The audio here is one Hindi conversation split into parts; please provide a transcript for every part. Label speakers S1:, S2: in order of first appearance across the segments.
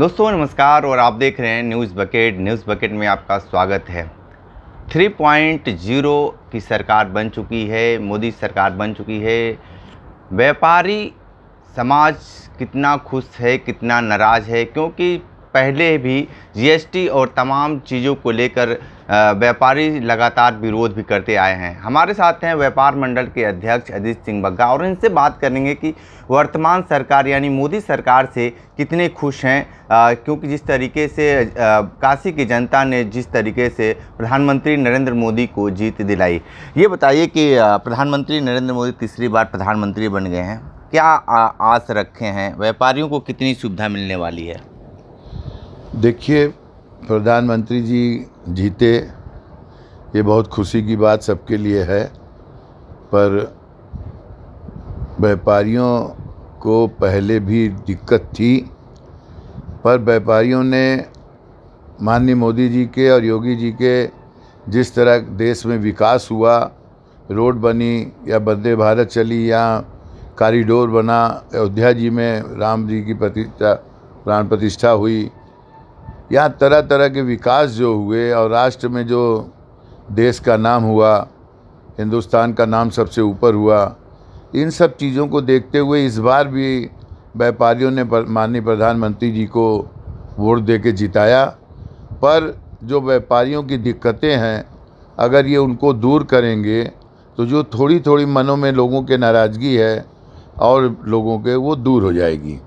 S1: दोस्तों नमस्कार और आप देख रहे हैं न्यूज़ बकेट न्यूज़ बकेट में आपका स्वागत है 3.0 की सरकार बन चुकी है मोदी सरकार बन चुकी है व्यापारी समाज कितना खुश है कितना नाराज़ है क्योंकि पहले भी जीएसटी और तमाम चीज़ों को लेकर व्यापारी लगातार विरोध भी करते आए हैं हमारे साथ हैं व्यापार मंडल के अध्यक्ष अजीत सिंह बग्गा और इनसे बात करेंगे कि वर्तमान सरकार यानी मोदी सरकार से कितने खुश हैं क्योंकि जिस तरीके से आ, काशी की जनता ने जिस तरीके से प्रधानमंत्री नरेंद्र मोदी को जीत दिलाई ये बताइए कि प्रधानमंत्री नरेंद्र मोदी तीसरी बार प्रधानमंत्री बन गए हैं क्या आ, आस रखे हैं व्यापारियों को कितनी सुविधा मिलने वाली है
S2: देखिए प्रधानमंत्री जी जीते ये बहुत खुशी की बात सबके लिए है पर व्यापारियों को पहले भी दिक्कत थी पर व्यापारियों ने माननीय मोदी जी के और योगी जी के जिस तरह देश में विकास हुआ रोड बनी या वंदे भारत चली या कॉरिडोर बना अयोध्या जी में राम जी की प्रतिष्ठा प्राण प्रतिष्ठा हुई यहाँ तरह तरह के विकास जो हुए और राष्ट्र में जो देश का नाम हुआ हिंदुस्तान का नाम सबसे ऊपर हुआ इन सब चीज़ों को देखते हुए इस बार भी व्यापारियों ने माननीय प्रधानमंत्री जी को वोट दे के जिताया पर जो व्यापारियों की दिक्कतें हैं अगर ये उनको दूर करेंगे तो जो थोड़ी थोड़ी मनों में लोगों के नाराज़गी है और लोगों के वो दूर हो जाएगी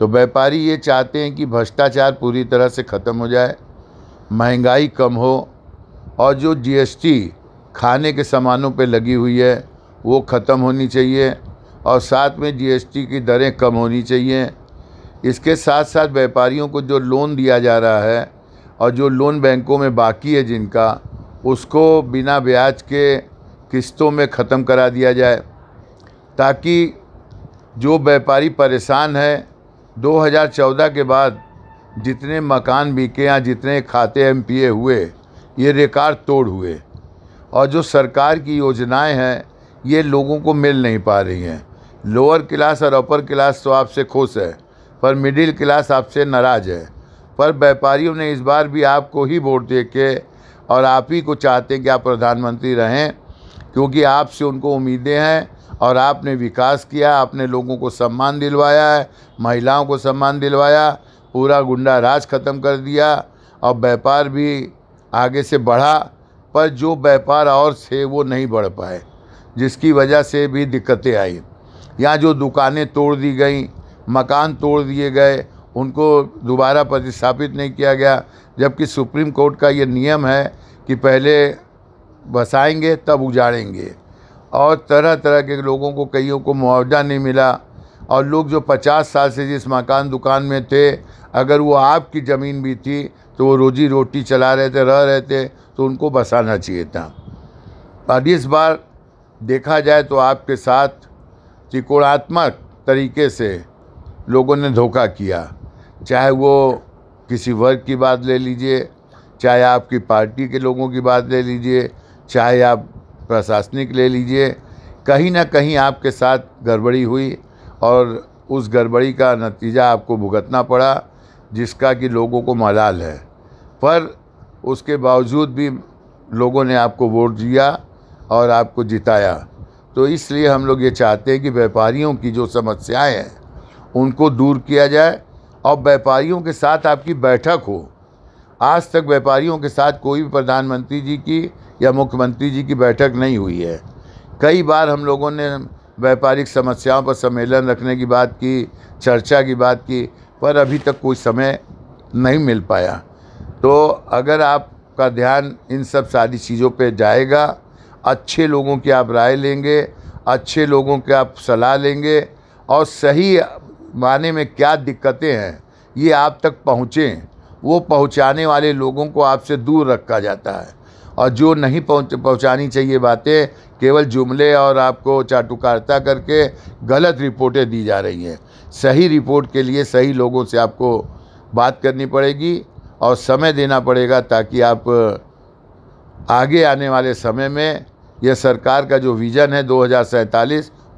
S2: तो व्यापारी ये चाहते हैं कि भ्रष्टाचार पूरी तरह से ख़त्म हो जाए महंगाई कम हो और जो जीएसटी खाने के सामानों पे लगी हुई है वो ख़त्म होनी चाहिए और साथ में जीएसटी की दरें कम होनी चाहिए इसके साथ साथ व्यापारियों को जो लोन दिया जा रहा है और जो लोन बैंकों में बाकी है जिनका उसको बिना ब्याज के किस्तों में ख़त्म करा दिया जाए ताकि जो व्यापारी परेशान है 2014 के बाद जितने मकान बिके या जितने खाते एम हुए ये रिकॉर्ड तोड़ हुए और जो सरकार की योजनाएं हैं ये लोगों को मिल नहीं पा रही हैं लोअर क्लास और अपर क्लास तो आपसे खुश है पर मिडिल क्लास आपसे नाराज़ है पर व्यापारियों ने इस बार भी आपको ही वोट दे के और आप ही को चाहते हैं कि आप प्रधानमंत्री रहें क्योंकि आपसे उनको उम्मीदें हैं और आपने विकास किया आपने लोगों को सम्मान दिलवाया है महिलाओं को सम्मान दिलवाया पूरा गुंडा राज ख़त्म कर दिया और व्यापार भी आगे से बढ़ा पर जो व्यापार और थे वो नहीं बढ़ पाए जिसकी वजह से भी दिक्कतें आई यहाँ जो दुकानें तोड़ दी गई मकान तोड़ दिए गए उनको दोबारा प्रतिस्थापित नहीं किया गया जबकि सुप्रीम कोर्ट का ये नियम है कि पहले बसाएंगे तब उजाड़ेंगे और तरह तरह के लोगों को कईयों को मुआवजा नहीं मिला और लोग जो पचास साल से जिस मकान दुकान में थे अगर वो आपकी ज़मीन भी थी तो वो रोजी रोटी चला रहे थे रह रहे थे तो उनको बसाना चाहिए था और इस बार देखा जाए तो आपके साथ त्रिकोणात्मक तरीके से लोगों ने धोखा किया चाहे वो किसी वर्ग की बात ले लीजिए चाहे आपकी पार्टी के लोगों की बात ले लीजिए चाहे आप प्रशासनिक ले लीजिए कहीं ना कहीं आपके साथ गड़बड़ी हुई और उस गड़बड़ी का नतीजा आपको भुगतना पड़ा जिसका कि लोगों को मलाल है पर उसके बावजूद भी लोगों ने आपको वोट दिया और आपको जिताया तो इसलिए हम लोग ये चाहते हैं कि व्यापारियों की जो समस्याएं हैं उनको दूर किया जाए और व्यापारियों के साथ आपकी बैठक हो आज तक व्यापारियों के साथ कोई भी प्रधानमंत्री जी की या मुख्यमंत्री जी की बैठक नहीं हुई है कई बार हम लोगों ने व्यापारिक समस्याओं पर सम्मेलन रखने की बात की चर्चा की बात की पर अभी तक कोई समय नहीं मिल पाया तो अगर आपका ध्यान इन सब सारी चीज़ों पे जाएगा अच्छे लोगों की आप राय लेंगे अच्छे लोगों की आप सलाह लेंगे और सही माने में क्या दिक्कतें हैं ये आप तक पहुँचें वो पहुंचाने वाले लोगों को आपसे दूर रखा जाता है और जो नहीं पहुंच पहुँचानी चाहिए बातें केवल जुमले और आपको चाटुकारता करके गलत रिपोर्टें दी जा रही हैं सही रिपोर्ट के लिए सही लोगों से आपको बात करनी पड़ेगी और समय देना पड़ेगा ताकि आप आगे आने वाले समय में यह सरकार का जो विज़न है दो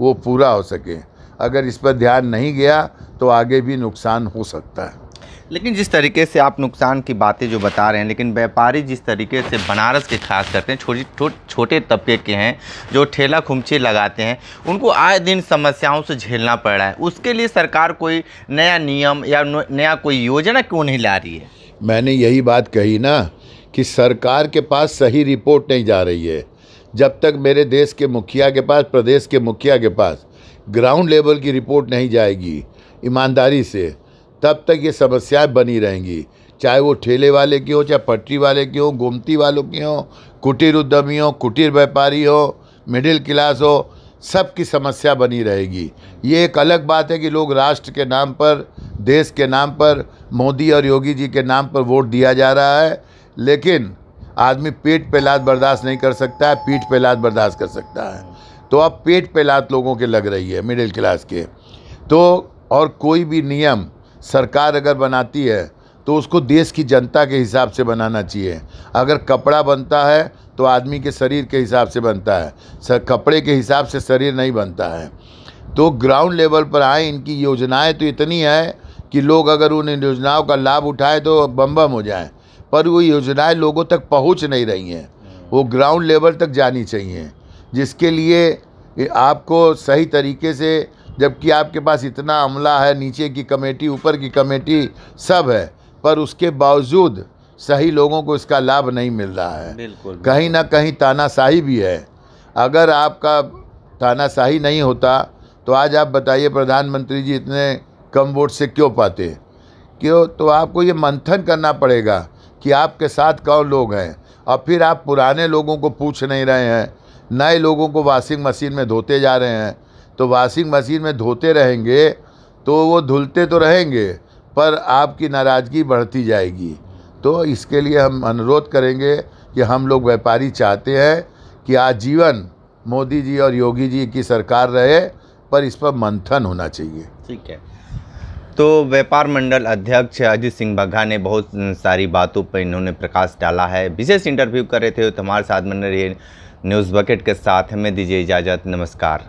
S2: वो पूरा हो सके अगर इस पर ध्यान नहीं गया तो आगे भी नुकसान हो सकता है लेकिन जिस तरीके से आप नुकसान की बातें जो बता रहे हैं लेकिन व्यापारी जिस तरीके
S1: से बनारस के खास करते हैं छोटी छोटे तबके के हैं जो ठेला खुमचे लगाते हैं उनको आए दिन समस्याओं से झेलना पड़ रहा है उसके लिए सरकार कोई नया नियम या नया कोई
S2: योजना क्यों नहीं ला रही है मैंने यही बात कही ना कि सरकार के पास सही रिपोर्ट नहीं जा रही है जब तक मेरे देश के मुखिया के पास प्रदेश के मुखिया के पास ग्राउंड लेवल की रिपोर्ट नहीं जाएगी ईमानदारी से तब तक ये समस्याएं बनी रहेंगी चाहे वो ठेले वाले की हो चाहे पटरी वाले की हो गोमती वालों की हो कुटीर उद्यमी हो कुटीर व्यापारी हो मिडिल क्लास हो सबकी समस्या बनी रहेगी ये एक अलग बात है कि लोग राष्ट्र के नाम पर देश के नाम पर मोदी और योगी जी के नाम पर वोट दिया जा रहा है लेकिन आदमी पेट पे लात बर्दाश्त नहीं कर सकता है पीठ पे लात बर्दाश्त कर सकता है तो अब पेट पे लात लोगों के लग रही है मिडिल क्लास के तो और कोई भी नियम सरकार अगर बनाती है तो उसको देश की जनता के हिसाब से बनाना चाहिए अगर कपड़ा बनता है तो आदमी के शरीर के हिसाब से बनता है सर कपड़े के हिसाब से शरीर नहीं बनता है तो ग्राउंड लेवल पर आए इनकी योजनाएं तो इतनी है कि लोग अगर उन योजनाओं का लाभ उठाएं तो बम बम हो जाए पर वो योजनाएं लोगों तक पहुंच नहीं रही हैं वो ग्राउंड लेवल तक जानी चाहिए जिसके लिए आपको सही तरीके से जबकि आपके पास इतना अमला है नीचे की कमेटी ऊपर की कमेटी सब है पर उसके बावजूद सही लोगों को इसका लाभ नहीं मिल रहा है बिल्कुल कहीं ना कहीं तानाशाही भी है अगर आपका तानाशाही नहीं होता तो आज आप बताइए प्रधानमंत्री जी इतने कम वोट से क्यों पाते क्यों तो आपको ये मंथन करना पड़ेगा कि आपके साथ कौन लोग हैं और फिर आप पुराने लोगों को पूछ नहीं रहे हैं नए लोगों को वॉशिंग मशीन में धोते जा रहे हैं तो वाशिंग मशीन में धोते रहेंगे तो वो धुलते तो रहेंगे पर आपकी नाराज़गी बढ़ती जाएगी तो इसके लिए हम अनुरोध करेंगे कि हम लोग व्यापारी चाहते हैं कि आजीवन मोदी जी और योगी जी की सरकार रहे पर इस पर मंथन होना चाहिए ठीक है तो व्यापार
S1: मंडल अध्यक्ष अजीत सिंह बघा ने बहुत सारी बातों पर इन्होंने प्रकाश डाला है विशेष इंटरव्यू कर रहे थे तो हमारे साथ बने रहिए न्यूज़ बकेट के साथ हमें दीजिए इजाज़त नमस्कार